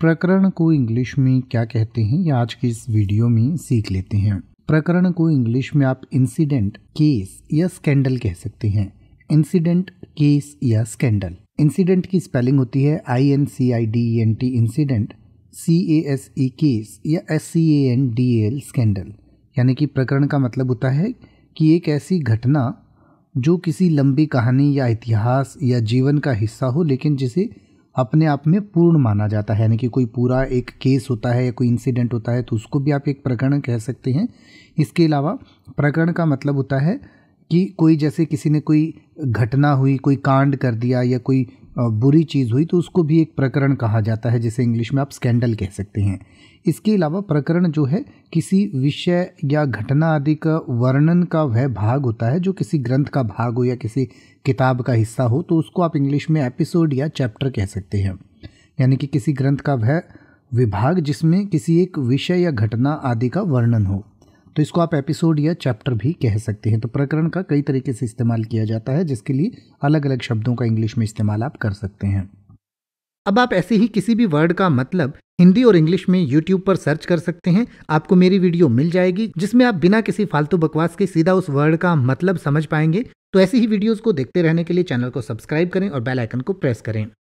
प्रकरण को इंग्लिश में क्या कहते हैं ये आज की इस वीडियो में सीख लेते हैं प्रकरण को इंग्लिश में आप इंसिडेंट केस या स्कैंडल कह सकते हैं इंसिडेंट केस या स्कैंडल इंसिडेंट की स्पेलिंग होती है I N C I D N T incident C A S E case या S C A N D L scandal यानी कि प्रकरण का मतलब होता है कि एक ऐसी घटना जो किसी लंबी कहानी या इतिहास या जीवन का हिस्सा हो लेकिन जिसे अपने आप में पूर्ण माना जाता है यानी कि कोई पूरा एक केस होता है या कोई इंसिडेंट होता है तो उसको भी आप एक प्रकरण कह सकते हैं इसके अलावा प्रकरण का मतलब होता है कि कोई जैसे किसी ने कोई घटना हुई कोई कांड कर दिया या कोई बुरी चीज़ हुई तो उसको भी एक प्रकरण कहा जाता है जिसे इंग्लिश में आप स्कैंडल कह सकते हैं इसके अलावा प्रकरण जो है किसी विषय या घटना आदि का वर्णन का वह भाग होता है जो किसी ग्रंथ का भाग हो या किसी किताब का हिस्सा हो तो उसको आप इंग्लिश में एपिसोड या चैप्टर कह सकते हैं यानी कि किसी ग्रंथ का वह विभाग जिसमें किसी एक विषय या घटना आदि का वर्णन हो तो इसको आप एपिसोड या चैप्टर भी कह सकते हैं तो प्रकरण का कई तरीके से इस्तेमाल किया जाता है जिसके लिए अलग अलग शब्दों का इंग्लिश में इस्तेमाल आप कर सकते हैं अब आप ऐसे ही किसी भी वर्ड का मतलब हिंदी और इंग्लिश में यूट्यूब पर सर्च कर सकते हैं आपको मेरी वीडियो मिल जाएगी जिसमें आप बिना किसी फालतू बकवास के सीधा उस वर्ड का मतलब समझ पाएंगे तो ऐसी ही वीडियोस को देखते रहने के लिए चैनल को सब्सक्राइब करें और बेल आइकन को प्रेस करें